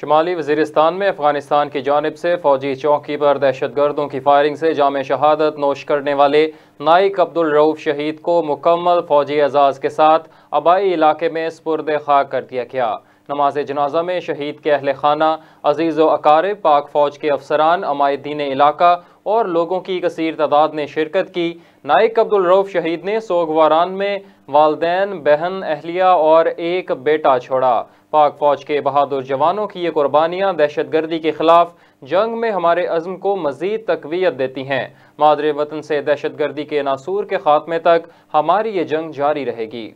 शुमाली वजीरस्तान में अफगानिस्तान की जानब से फौजी चौकी पर दहशत गर्दों की फायरिंग से जाम शहादत नोश करने वाले नाइक अब्दुल रऊफ शहीद को मुकम्मल फौजी एजाज़ के साथ आबाई इलाके में स्पुरद खाक कर दिया गया नमाज जनाजा में शहीद के अहल खाना अजीज़ अकार पाक फ़ौज के अफसरान अमायदीन इलाका और लोगों की कसर तादाद ने शिरकत की नाइक अब्दुल रऊफ शहीद ने सोगवारान में वालदेन बहन अहलिया और एक बेटा छोड़ा पाक फौज के बहादुर जवानों की ये कुर्बानियाँ दहशत गर्दी के खिलाफ जंग में हमारे अज़म को मज़ीद तकवीत देती हैं मादरे वतन से दहशत गर्दी के नासूर के खात्मे तक हमारी ये जंग जारी रहेगी